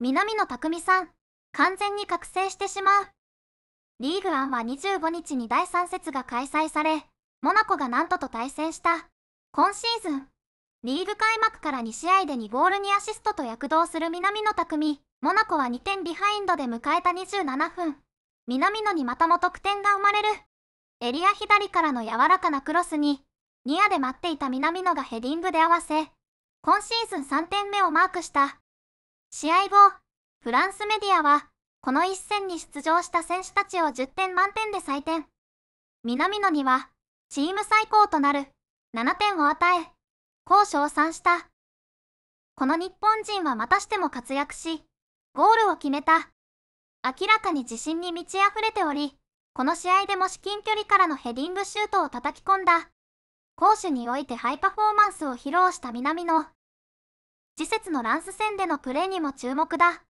南野拓さん、完全に覚醒してしまう。リーグアンは25日に第3節が開催され、モナコがなんとと対戦した。今シーズン、リーグ開幕から2試合で2ゴール2アシストと躍動する南野拓モナコは2点ビハインドで迎えた27分。南野にまたも得点が生まれる。エリア左からの柔らかなクロスに、ニアで待っていた南野がヘディングで合わせ、今シーズン3点目をマークした。試合後、フランスメディアは、この一戦に出場した選手たちを10点満点で採点。南野には、チーム最高となる7点を与え、こう称賛した。この日本人はまたしても活躍し、ゴールを決めた。明らかに自信に満ち溢れており、この試合でも至近距離からのヘディングシュートを叩き込んだ。攻守においてハイパフォーマンスを披露した南野。次節のランス戦でのプレーにも注目だ。